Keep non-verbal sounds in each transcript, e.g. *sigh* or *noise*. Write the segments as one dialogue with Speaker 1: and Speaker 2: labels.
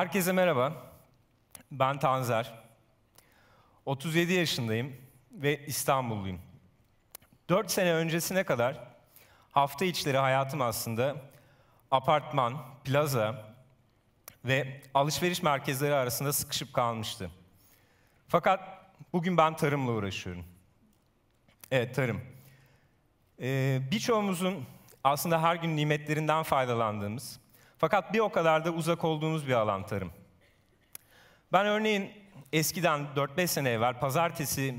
Speaker 1: Herkese merhaba. Ben Tanzer. 37 yaşındayım ve İstanbulluyum. 4 sene öncesine kadar hafta içleri hayatım aslında apartman, plaza ve alışveriş merkezleri arasında sıkışıp kalmıştı. Fakat bugün ben tarımla uğraşıyorum. Evet, tarım. Ee, birçoğumuzun aslında her gün nimetlerinden faydalandığımız fakat bir o kadar da uzak olduğumuz bir alan tarım. Ben örneğin eskiden 4-5 sene evvel pazartesi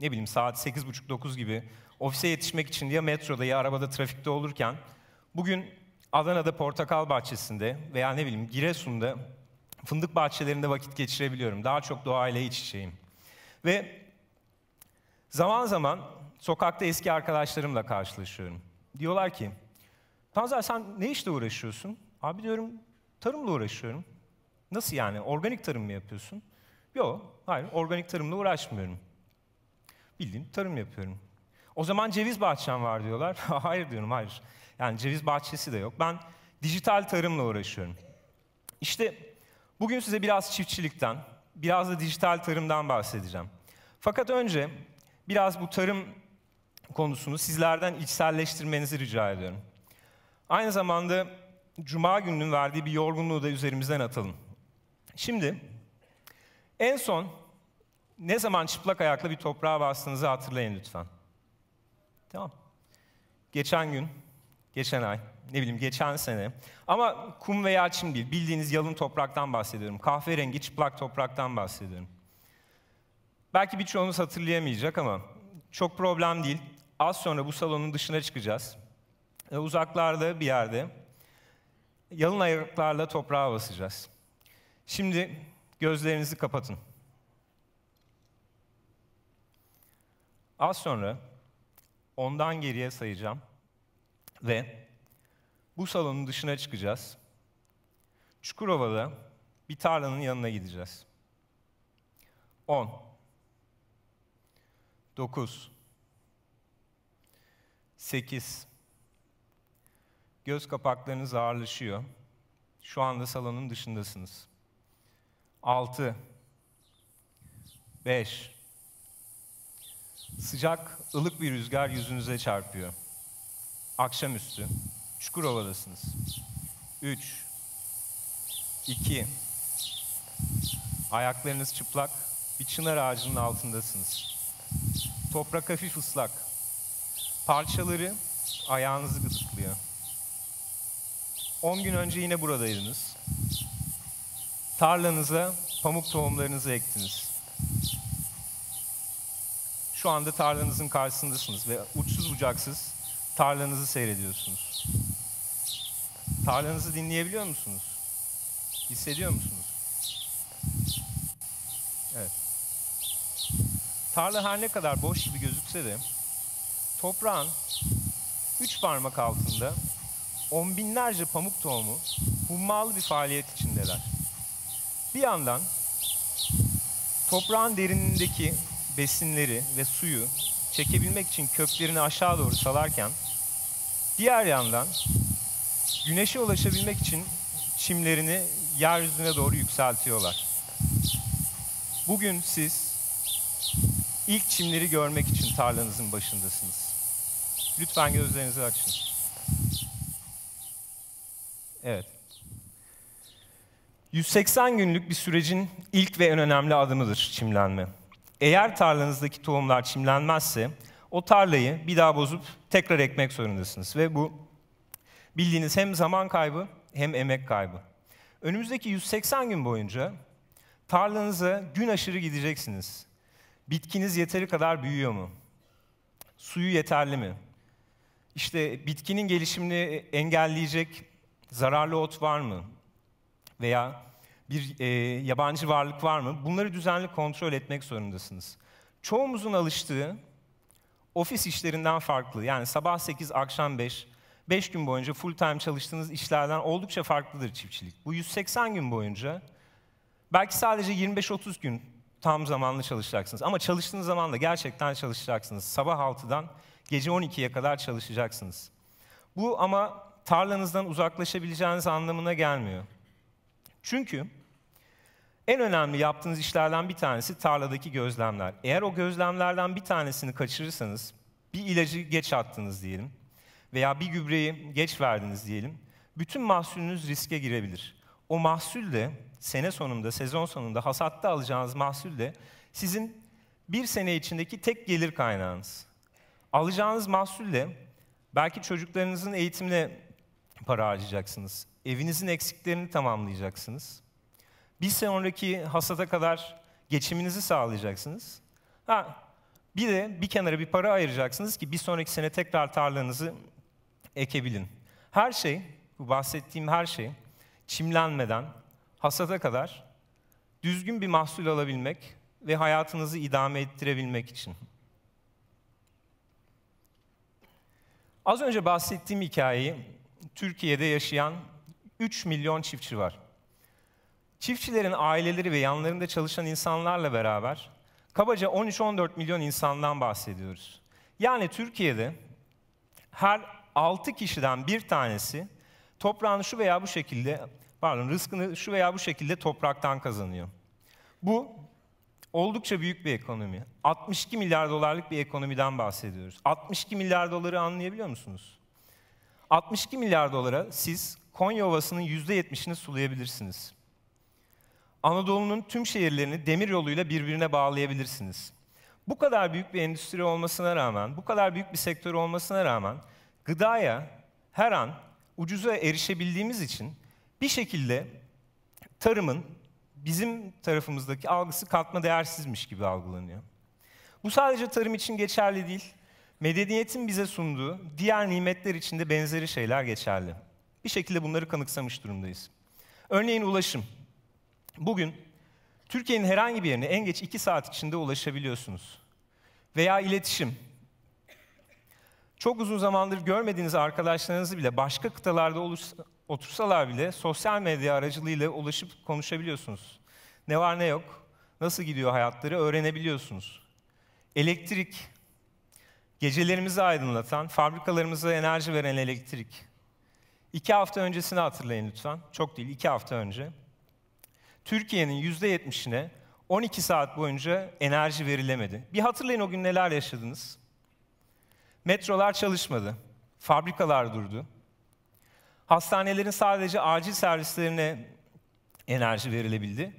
Speaker 1: ne bileyim saat 8.30-9 gibi ofise yetişmek için ya metroda ya arabada trafikte olurken bugün Adana'da portakal bahçesinde veya ne bileyim Giresun'da fındık bahçelerinde vakit geçirebiliyorum. Daha çok doğayla iç içeyim. Ve zaman zaman sokakta eski arkadaşlarımla karşılaşıyorum. Diyorlar ki, Tanzer sen ne işle uğraşıyorsun? Abi diyorum tarımla uğraşıyorum. Nasıl yani? Organik tarım mı yapıyorsun? Yok, hayır organik tarımla uğraşmıyorum. Bildiğim tarım yapıyorum. O zaman ceviz bahçem var diyorlar. *laughs* hayır diyorum, hayır. Yani ceviz bahçesi de yok. Ben dijital tarımla uğraşıyorum. İşte bugün size biraz çiftçilikten, biraz da dijital tarımdan bahsedeceğim. Fakat önce biraz bu tarım konusunu sizlerden içselleştirmenizi rica ediyorum. Aynı zamanda Cuma gününün verdiği bir yorgunluğu da üzerimizden atalım. Şimdi en son ne zaman çıplak ayakla bir toprağa bastığınızı hatırlayın lütfen. Tamam. Geçen gün, geçen ay, ne bileyim geçen sene. Ama kum veya çim değil, bildiğiniz yalın topraktan bahsediyorum. Kahverengi çıplak topraktan bahsediyorum. Belki birçoğunuz hatırlayamayacak ama çok problem değil. Az sonra bu salonun dışına çıkacağız. Uzaklarda bir yerde Yalın ayaklarla toprağa basacağız. Şimdi gözlerinizi kapatın. Az sonra ondan geriye sayacağım ve bu salonun dışına çıkacağız. Çukurova'da bir tarlanın yanına gideceğiz. 10 9 8 Göz kapaklarınız ağırlaşıyor. Şu anda salonun dışındasınız. 6 5 Sıcak, ılık bir rüzgar yüzünüze çarpıyor. Akşamüstü Çukurova'dasınız. 3 2 Ayaklarınız çıplak, bir çınar ağacının altındasınız. Toprak hafif ıslak. Parçaları ayağınızı 10 gün önce yine buradaydınız. Tarlanıza pamuk tohumlarınızı ektiniz. Şu anda tarlanızın karşısındasınız ve uçsuz bucaksız tarlanızı seyrediyorsunuz. Tarlanızı dinleyebiliyor musunuz? Hissediyor musunuz? Evet. Tarla her ne kadar boş gibi gözükse de toprağın üç parmak altında on binlerce pamuk tohumu hummalı bir faaliyet içindeler. Bir yandan toprağın derinindeki besinleri ve suyu çekebilmek için köklerini aşağı doğru salarken diğer yandan güneşe ulaşabilmek için çimlerini yeryüzüne doğru yükseltiyorlar. Bugün siz ilk çimleri görmek için tarlanızın başındasınız. Lütfen gözlerinizi açın. Evet. 180 günlük bir sürecin ilk ve en önemli adımıdır çimlenme. Eğer tarlanızdaki tohumlar çimlenmezse o tarlayı bir daha bozup tekrar ekmek zorundasınız. Ve bu bildiğiniz hem zaman kaybı hem emek kaybı. Önümüzdeki 180 gün boyunca tarlanıza gün aşırı gideceksiniz. Bitkiniz yeteri kadar büyüyor mu? Suyu yeterli mi? İşte bitkinin gelişimini engelleyecek Zararlı ot var mı? Veya bir e, yabancı varlık var mı? Bunları düzenli kontrol etmek zorundasınız. Çoğumuzun alıştığı ofis işlerinden farklı. Yani sabah 8, akşam 5, 5 gün boyunca full time çalıştığınız işlerden oldukça farklıdır çiftçilik. Bu 180 gün boyunca belki sadece 25-30 gün tam zamanlı çalışacaksınız. Ama çalıştığınız zaman da gerçekten çalışacaksınız. Sabah 6'dan gece 12'ye kadar çalışacaksınız. Bu ama tarlanızdan uzaklaşabileceğiniz anlamına gelmiyor. Çünkü en önemli yaptığınız işlerden bir tanesi tarladaki gözlemler. Eğer o gözlemlerden bir tanesini kaçırırsanız, bir ilacı geç attınız diyelim veya bir gübreyi geç verdiniz diyelim, bütün mahsulünüz riske girebilir. O mahsul de sene sonunda, sezon sonunda hasatta alacağınız mahsul de sizin bir sene içindeki tek gelir kaynağınız. Alacağınız mahsul de belki çocuklarınızın eğitimine para harcayacaksınız. Evinizin eksiklerini tamamlayacaksınız. Bir sonraki hasata kadar geçiminizi sağlayacaksınız. Ha, bir de bir kenara bir para ayıracaksınız ki bir sonraki sene tekrar tarlanızı ekebilin. Her şey, bu bahsettiğim her şey çimlenmeden hasata kadar düzgün bir mahsul alabilmek ve hayatınızı idame ettirebilmek için. Az önce bahsettiğim hikayeyi Türkiye'de yaşayan 3 milyon çiftçi var. Çiftçilerin aileleri ve yanlarında çalışan insanlarla beraber kabaca 13-14 milyon insandan bahsediyoruz. Yani Türkiye'de her 6 kişiden bir tanesi toprağını şu veya bu şekilde, pardon rızkını şu veya bu şekilde topraktan kazanıyor. Bu oldukça büyük bir ekonomi. 62 milyar dolarlık bir ekonomiden bahsediyoruz. 62 milyar doları anlayabiliyor musunuz? 62 milyar dolara siz Konya Ovası'nın %70'ini sulayabilirsiniz. Anadolu'nun tüm şehirlerini demir yoluyla birbirine bağlayabilirsiniz. Bu kadar büyük bir endüstri olmasına rağmen, bu kadar büyük bir sektör olmasına rağmen gıdaya her an ucuza erişebildiğimiz için bir şekilde tarımın bizim tarafımızdaki algısı katma değersizmiş gibi algılanıyor. Bu sadece tarım için geçerli değil medeniyetin bize sunduğu diğer nimetler içinde benzeri şeyler geçerli. Bir şekilde bunları kanıksamış durumdayız. Örneğin ulaşım. Bugün Türkiye'nin herhangi bir yerine en geç iki saat içinde ulaşabiliyorsunuz. Veya iletişim. Çok uzun zamandır görmediğiniz arkadaşlarınızı bile başka kıtalarda otursalar bile sosyal medya aracılığıyla ulaşıp konuşabiliyorsunuz. Ne var ne yok, nasıl gidiyor hayatları öğrenebiliyorsunuz. Elektrik, gecelerimizi aydınlatan, fabrikalarımıza enerji veren elektrik. İki hafta öncesini hatırlayın lütfen. Çok değil, iki hafta önce. Türkiye'nin yüzde yetmişine 12 saat boyunca enerji verilemedi. Bir hatırlayın o gün neler yaşadınız. Metrolar çalışmadı. Fabrikalar durdu. Hastanelerin sadece acil servislerine enerji verilebildi.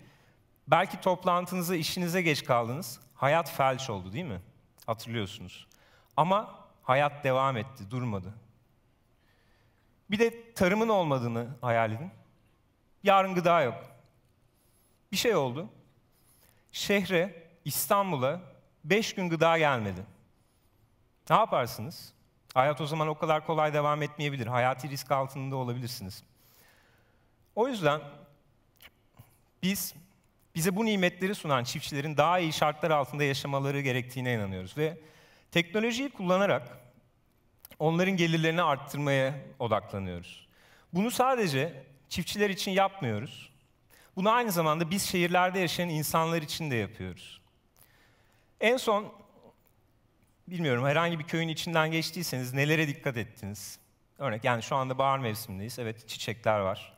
Speaker 1: Belki toplantınıza, işinize geç kaldınız. Hayat felç oldu değil mi? Hatırlıyorsunuz. Ama hayat devam etti, durmadı. Bir de tarımın olmadığını hayal edin. Yarın gıda yok. Bir şey oldu. Şehre, İstanbul'a beş gün gıda gelmedi. Ne yaparsınız? Hayat o zaman o kadar kolay devam etmeyebilir. Hayati risk altında olabilirsiniz. O yüzden biz bize bu nimetleri sunan çiftçilerin daha iyi şartlar altında yaşamaları gerektiğine inanıyoruz ve Teknolojiyi kullanarak onların gelirlerini arttırmaya odaklanıyoruz. Bunu sadece çiftçiler için yapmıyoruz. Bunu aynı zamanda biz şehirlerde yaşayan insanlar için de yapıyoruz. En son bilmiyorum herhangi bir köyün içinden geçtiyseniz nelere dikkat ettiniz? Örnek yani şu anda bahar mevsimindeyiz. Evet çiçekler var.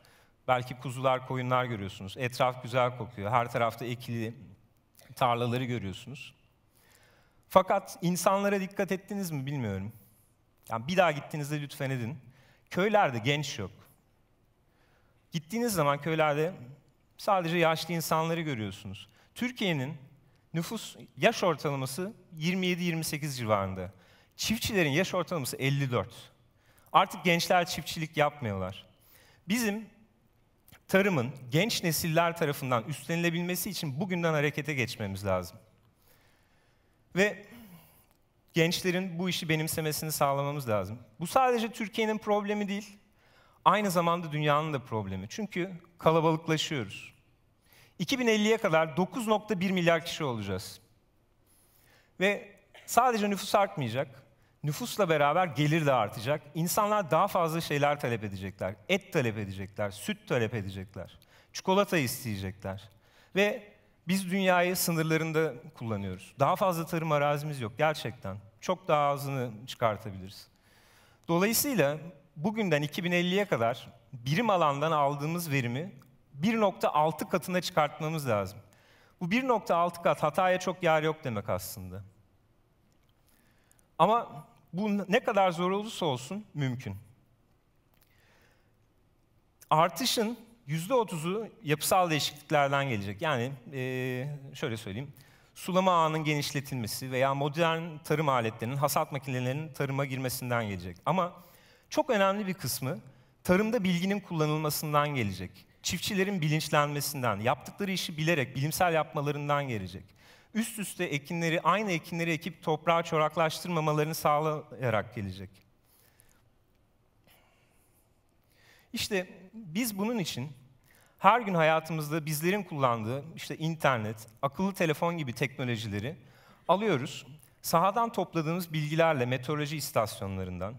Speaker 1: Belki kuzular, koyunlar görüyorsunuz. Etraf güzel kokuyor. Her tarafta ekili tarlaları görüyorsunuz. Fakat insanlara dikkat ettiniz mi bilmiyorum. Yani bir daha gittiğinizde lütfen edin. Köylerde genç yok. Gittiğiniz zaman köylerde sadece yaşlı insanları görüyorsunuz. Türkiye'nin nüfus yaş ortalaması 27-28 civarında. Çiftçilerin yaş ortalaması 54. Artık gençler çiftçilik yapmıyorlar. Bizim tarımın genç nesiller tarafından üstlenilebilmesi için bugünden harekete geçmemiz lazım. Ve gençlerin bu işi benimsemesini sağlamamız lazım. Bu sadece Türkiye'nin problemi değil, aynı zamanda dünyanın da problemi. Çünkü kalabalıklaşıyoruz. 2050'ye kadar 9.1 milyar kişi olacağız. Ve sadece nüfus artmayacak, nüfusla beraber gelir de artacak. İnsanlar daha fazla şeyler talep edecekler. Et talep edecekler, süt talep edecekler, çikolata isteyecekler. Ve biz dünyayı sınırlarında kullanıyoruz. Daha fazla tarım arazimiz yok gerçekten. Çok daha azını çıkartabiliriz. Dolayısıyla bugünden 2050'ye kadar birim alandan aldığımız verimi 1.6 katına çıkartmamız lazım. Bu 1.6 kat hataya çok yer yok demek aslında. Ama bu ne kadar zor olursa olsun mümkün. Artışın Yüzde otuzu yapısal değişikliklerden gelecek. Yani e, şöyle söyleyeyim, sulama ağının genişletilmesi veya modern tarım aletlerinin, hasat makinelerinin tarıma girmesinden gelecek. Ama çok önemli bir kısmı tarımda bilginin kullanılmasından gelecek. Çiftçilerin bilinçlenmesinden, yaptıkları işi bilerek, bilimsel yapmalarından gelecek. Üst üste ekinleri, aynı ekinleri ekip toprağa çoraklaştırmamalarını sağlayarak gelecek. İşte biz bunun için her gün hayatımızda bizlerin kullandığı işte internet, akıllı telefon gibi teknolojileri alıyoruz. Sahadan topladığımız bilgilerle meteoroloji istasyonlarından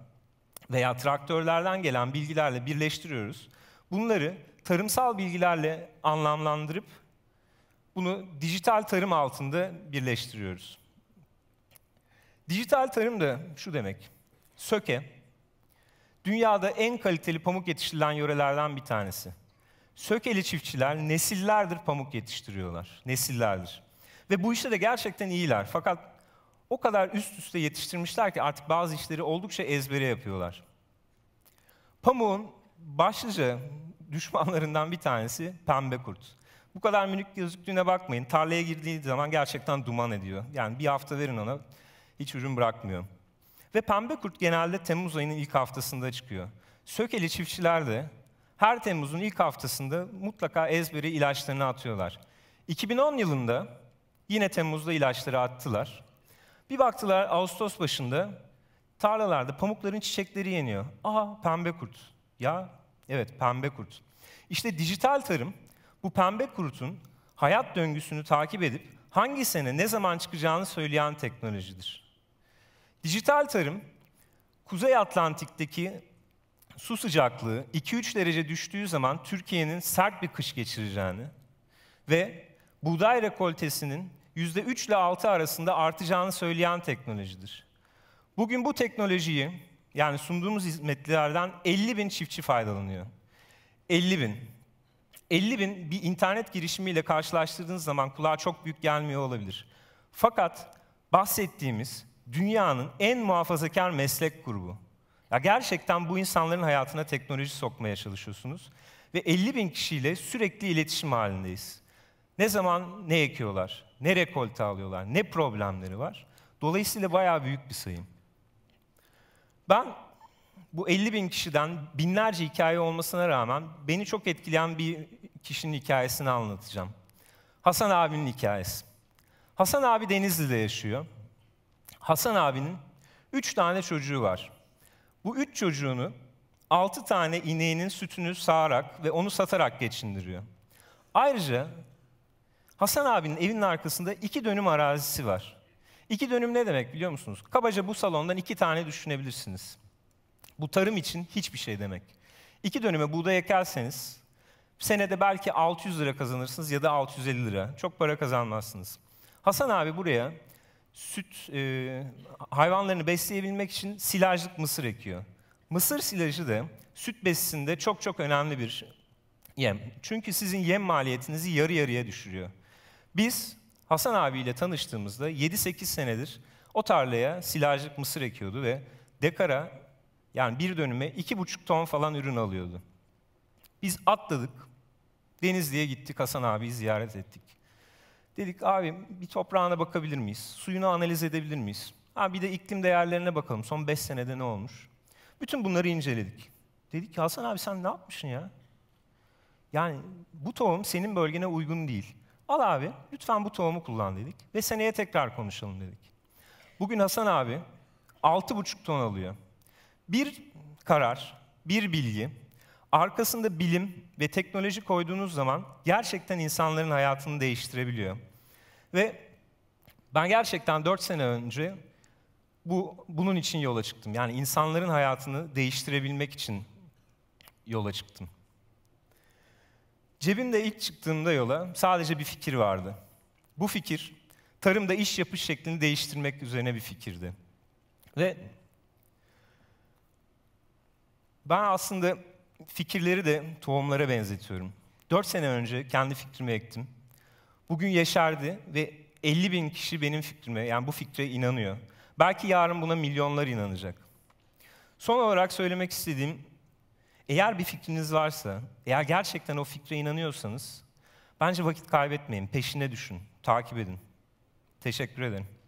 Speaker 1: veya traktörlerden gelen bilgilerle birleştiriyoruz. Bunları tarımsal bilgilerle anlamlandırıp bunu dijital tarım altında birleştiriyoruz. Dijital tarım da şu demek. Söke, Dünyada en kaliteli pamuk yetiştirilen yörelerden bir tanesi. Sökeli çiftçiler nesillerdir pamuk yetiştiriyorlar. Nesillerdir. Ve bu işte de gerçekten iyiler. Fakat o kadar üst üste yetiştirmişler ki artık bazı işleri oldukça ezbere yapıyorlar. Pamuğun başlıca düşmanlarından bir tanesi pembe kurt. Bu kadar minik gözüktüğüne bakmayın. Tarlaya girdiği zaman gerçekten duman ediyor. Yani bir hafta verin ona hiç ürün bırakmıyor. Ve pembe kurt genelde Temmuz ayının ilk haftasında çıkıyor. Sökeli çiftçiler de her Temmuz'un ilk haftasında mutlaka ezberi ilaçlarını atıyorlar. 2010 yılında yine Temmuz'da ilaçları attılar. Bir baktılar Ağustos başında tarlalarda pamukların çiçekleri yeniyor. Aha pembe kurt. Ya evet pembe kurt. İşte dijital tarım bu pembe kurutun hayat döngüsünü takip edip hangi sene ne zaman çıkacağını söyleyen teknolojidir. Dijital tarım, Kuzey Atlantik'teki su sıcaklığı 2-3 derece düştüğü zaman Türkiye'nin sert bir kış geçireceğini ve buğday rekoltesinin %3 ile 6 arasında artacağını söyleyen teknolojidir. Bugün bu teknolojiyi yani sunduğumuz hizmetlerden 50 bin çiftçi faydalanıyor. 50 bin. 50 bin bir internet girişimiyle karşılaştırdığınız zaman kulağa çok büyük gelmiyor olabilir. Fakat bahsettiğimiz dünyanın en muhafazakar meslek grubu. Ya gerçekten bu insanların hayatına teknoloji sokmaya çalışıyorsunuz. Ve 50 bin kişiyle sürekli iletişim halindeyiz. Ne zaman ne ekiyorlar, ne rekolte alıyorlar, ne problemleri var. Dolayısıyla bayağı büyük bir sayım. Ben bu 50 bin kişiden binlerce hikaye olmasına rağmen beni çok etkileyen bir kişinin hikayesini anlatacağım. Hasan abinin hikayesi. Hasan abi Denizli'de yaşıyor. Hasan abinin üç tane çocuğu var. Bu üç çocuğunu altı tane ineğinin sütünü sağarak ve onu satarak geçindiriyor. Ayrıca Hasan abinin evinin arkasında iki dönüm arazisi var. İki dönüm ne demek biliyor musunuz? Kabaca bu salondan iki tane düşünebilirsiniz. Bu tarım için hiçbir şey demek. İki dönüme buğday ekerseniz senede belki 600 lira kazanırsınız ya da 650 lira. Çok para kazanmazsınız. Hasan abi buraya süt e, hayvanlarını besleyebilmek için silajlık mısır ekiyor. Mısır silajı da süt besisinde çok çok önemli bir yem. Çünkü sizin yem maliyetinizi yarı yarıya düşürüyor. Biz Hasan abiyle tanıştığımızda 7-8 senedir o tarlaya silajlık mısır ekiyordu ve dekara yani bir dönüme 2,5 ton falan ürün alıyordu. Biz atladık, Denizli'ye gittik, Hasan abiyi ziyaret ettik. Dedik abi bir toprağına bakabilir miyiz? Suyunu analiz edebilir miyiz? Ha, bir de iklim değerlerine bakalım. Son 5 senede ne olmuş? Bütün bunları inceledik. Dedik ki Hasan abi sen ne yapmışsın ya? Yani bu tohum senin bölgene uygun değil. Al abi lütfen bu tohumu kullan dedik. Ve seneye tekrar konuşalım dedik. Bugün Hasan abi 6,5 ton alıyor. Bir karar, bir bilgi arkasında bilim ve teknoloji koyduğunuz zaman gerçekten insanların hayatını değiştirebiliyor. Ve ben gerçekten 4 sene önce bu bunun için yola çıktım. Yani insanların hayatını değiştirebilmek için yola çıktım. Cebimde ilk çıktığımda yola sadece bir fikir vardı. Bu fikir tarımda iş yapış şeklini değiştirmek üzerine bir fikirdi. Ve ben aslında fikirleri de tohumlara benzetiyorum. Dört sene önce kendi fikrimi ektim. Bugün yeşerdi ve 50 bin kişi benim fikrime, yani bu fikre inanıyor. Belki yarın buna milyonlar inanacak. Son olarak söylemek istediğim, eğer bir fikriniz varsa, eğer gerçekten o fikre inanıyorsanız, bence vakit kaybetmeyin, peşine düşün, takip edin. Teşekkür ederim.